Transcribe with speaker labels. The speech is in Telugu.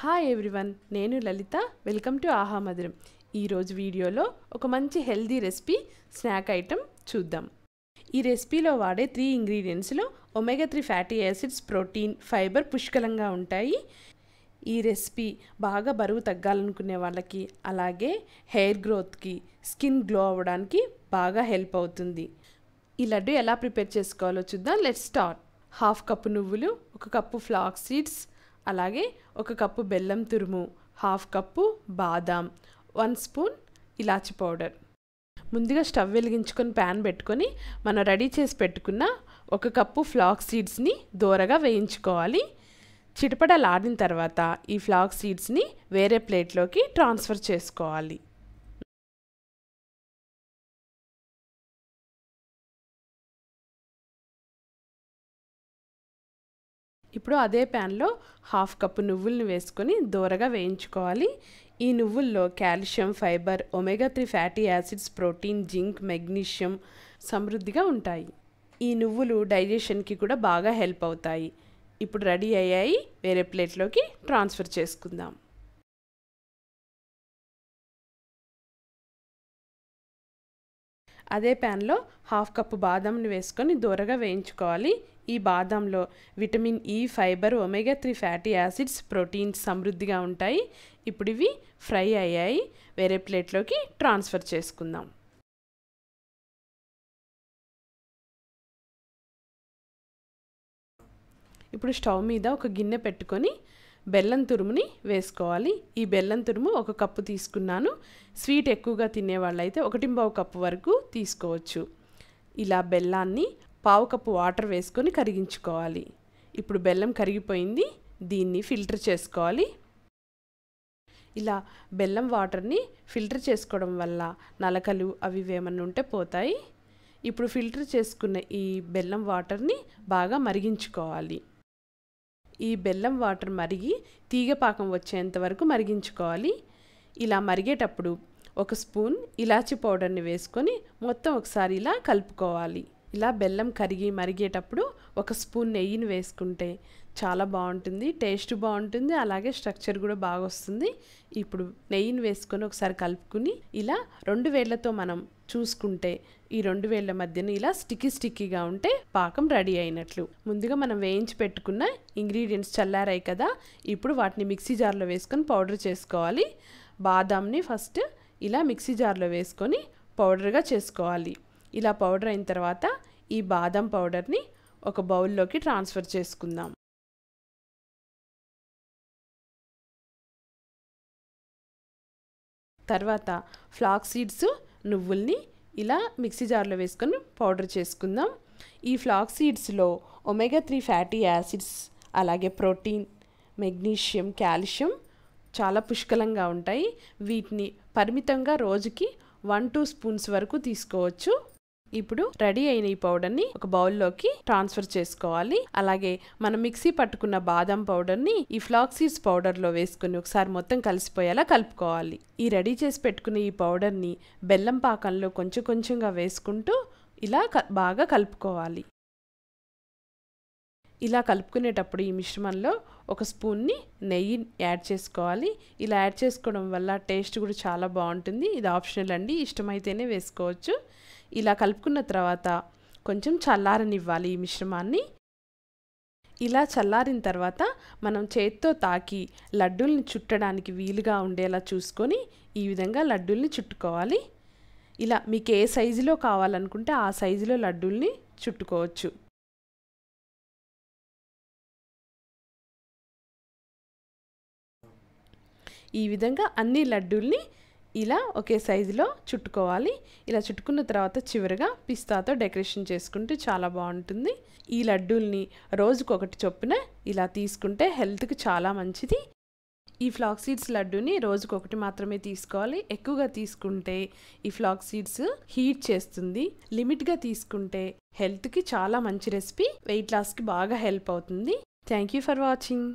Speaker 1: హాయ్ ఎవ్రీవన్ నేను లలిత వెల్కమ్ టు ఆహా మధురం ఈరోజు వీడియోలో ఒక మంచి హెల్దీ రెసిపీ స్నాక్ ఐటెం చూద్దాం ఈ రెసిపీలో వాడే త్రీ ఇంగ్రీడియంట్స్లో omega three fatty acids protein fibre పుష్కలంగా ఉంటాయి ఈ రెసిపీ బాగా బరువు తగ్గాలనుకునే వాళ్ళకి అలాగే హెయిర్ గ్రోత్కి స్కిన్ గ్లో అవ్వడానికి బాగా హెల్ప్ అవుతుంది ఈ లడ్డు ఎలా ప్రిపేర్ చేసుకోవాలో చూద్దాం లెట్ స్టార్ట్ హాఫ్ కప్పు నువ్వులు ఒక కప్పు ఫ్లాక్ సీడ్స్ అలాగే ఒక కప్పు బెల్లం తురుము హాఫ్ కప్పు బాదాం వన్ స్పూన్ ఇలాచి పౌడర్ ముందుగా స్టవ్ వెలిగించుకొని ప్యాన్ పెట్టుకొని మనం రెడీ చేసి పెట్టుకున్న ఒక కప్పు ఫ్లాక్ సీడ్స్ని దూరగా వేయించుకోవాలి చిటపడలాడిన తర్వాత ఈ ఫ్లాక్ సీడ్స్ని వేరే ప్లేట్లోకి ట్రాన్స్ఫర్ చేసుకోవాలి ఇప్పుడు అదే ప్యాన్లో హాఫ్ కప్పు నువ్వులను వేసుకొని దూరగా వేయించుకోవాలి ఈ నువ్వుల్లో calcium fibre omega three fatty acids protein zinc magnesium సమృద్ధిగా ఉంటాయి ఈ నువ్వులు డైజెషన్కి కూడా బాగా హెల్ప్ అవుతాయి ఇప్పుడు రెడీ అయ్యాయి వేరే ప్లేట్లోకి ట్రాన్స్ఫర్ చేసుకుందాం అదే ప్యాన్లో హాఫ్ కప్పు బాదంని వేసుకొని దూరగా వేయించుకోవాలి ఈ బాదంలో vitamin E e, fibre omega three fatty acids proteins సమృద్ధిగా ఉంటాయి ఇప్పుడు ఇవి ఫ్రై అయ్యాయి వేరే ప్లేట్లోకి ట్రాన్స్ఫర్ చేసుకుందాం ఇప్పుడు స్టవ్ మీద ఒక గిన్నె పెట్టుకొని బెల్లం తురుముని వేసుకోవాలి ఈ బెల్లం తురుము ఒక కప్పు తీసుకున్నాను స్వీట్ ఎక్కువగా తినేవాళ్ళైతే ఒకటింబావు కప్పు వరకు తీసుకోవచ్చు ఇలా బెల్లాన్ని పావు కప్పు వాటర్ వేసుకొని కరిగించుకోవాలి ఇప్పుడు బెల్లం కరిగిపోయింది దీన్ని ఫిల్టర్ చేసుకోవాలి ఇలా బెల్లం వాటర్ని ఫిల్టర్ చేసుకోవడం వల్ల నలకలు అవి ఏమన్నా ఉంటే పోతాయి ఇప్పుడు ఫిల్టర్ చేసుకున్న ఈ బెల్లం వాటర్ని బాగా మరిగించుకోవాలి ఈ బెల్లం వాటర్ మరిగి తీగపాకం వచ్చేంత వరకు మరిగించుకోవాలి ఇలా మరిగేటప్పుడు ఒక స్పూన్ ఇలాచి పౌడర్ని వేసుకొని మొత్తం ఒకసారి ఇలా కలుపుకోవాలి ఇలా బెల్లం కరిగి మరిగేటప్పుడు ఒక స్పూన్ నెయ్యిని వేసుకుంటే చాలా బాగుంటుంది టేస్ట్ బాగుంటుంది అలాగే స్ట్రక్చర్ కూడా బాగా వస్తుంది ఇప్పుడు నెయ్యిని వేసుకొని ఒకసారి కలుపుకుని ఇలా రెండు వేళ్లతో మనం చూసుకుంటే ఈ రెండు వేళ్ల మధ్యన ఇలా స్టిక్కీ స్టిక్కీగా ఉంటే పాకం రెడీ అయినట్లు ముందుగా మనం వేయించి పెట్టుకున్న ఇంగ్రీడియంట్స్ చల్లారాయి కదా ఇప్పుడు వాటిని మిక్సీ జార్లో వేసుకొని పౌడర్ చేసుకోవాలి బాదాంని ఫస్ట్ ఇలా మిక్సీ జార్లో వేసుకొని పౌడర్గా చేసుకోవాలి ఇలా పౌడర్ అయిన తర్వాత ఈ బాదం పౌడర్ని ఒక బౌల్లోకి ట్రాన్స్ఫర్ చేసుకుందాం తర్వాత ఫ్లాక్ సీడ్స్ నువ్వుల్ని ఇలా మిక్సీ జార్లో వేసుకొని పౌడర్ చేసుకుందాం ఈ ఫ్లాక్ సీడ్స్లో ఒమేగా త్రీ ఫ్యాటీ యాసిడ్స్ అలాగే ప్రోటీన్ మెగ్నీషియం కాల్షియం చాలా పుష్కలంగా ఉంటాయి వీటిని పరిమితంగా రోజుకి వన్ టూ స్పూన్స్ వరకు తీసుకోవచ్చు ఇప్పుడు రెడీ అయిన ఈ పౌడర్ని ఒక బౌల్లోకి ట్రాన్స్ఫర్ చేసుకోవాలి అలాగే మనం మిక్సీ పట్టుకున్న బాదం పౌడర్ని ఈ ఫ్లాక్ సీడ్స్ పౌడర్లో వేసుకుని ఒకసారి మొత్తం కలిసిపోయేలా కలుపుకోవాలి ఈ రెడీ చేసి పెట్టుకున్న ఈ పౌడర్ని బెల్లం పాకంలో కొంచెం కొంచెంగా వేసుకుంటూ ఇలా బాగా కలుపుకోవాలి ఇలా కలుపుకునేటప్పుడు ఈ మిశ్రమంలో ఒక స్పూన్ని నెయ్యి యాడ్ చేసుకోవాలి ఇలా యాడ్ చేసుకోవడం వల్ల టేస్ట్ కూడా చాలా బాగుంటుంది ఇది ఆప్షనల్ అండి ఇష్టమైతేనే వేసుకోవచ్చు ఇలా కలుపుకున్న తర్వాత కొంచెం చల్లారనివ్వాలి ఈ మిశ్రమాన్ని ఇలా చల్లారిన తర్వాత మనం చేత్తో తాకి లడ్డూల్ని చుట్టడానికి వీలుగా ఉండేలా చూసుకొని ఈ విధంగా లడ్డూల్ని చుట్టుకోవాలి ఇలా మీకు ఏ సైజులో కావాలనుకుంటే ఆ సైజులో లడ్డూల్ని చుట్టుకోవచ్చు ఈ విధంగా అన్ని లడ్డూల్ని ఇలా ఒకే సైజులో చుట్టుకోవాలి ఇలా చుట్టుకున్న తర్వాత చివరిగా పిస్తాతో డెకరేషన్ చేసుకుంటే చాలా బాగుంటుంది ఈ లడ్డూల్ని రోజుకొకటి చొప్పున ఇలా తీసుకుంటే హెల్త్కి చాలా మంచిది ఈ ఫ్లాక్ సీడ్స్ లడ్డూని రోజుకొకటి మాత్రమే తీసుకోవాలి ఎక్కువగా తీసుకుంటే ఈ ఫ్లాక్ సీడ్స్ హీట్ చేస్తుంది లిమిట్గా తీసుకుంటే హెల్త్కి చాలా మంచి రెసిపీ వెయిట్ లాస్కి బాగా హెల్ప్ అవుతుంది థ్యాంక్ యూ ఫర్ వాచింగ్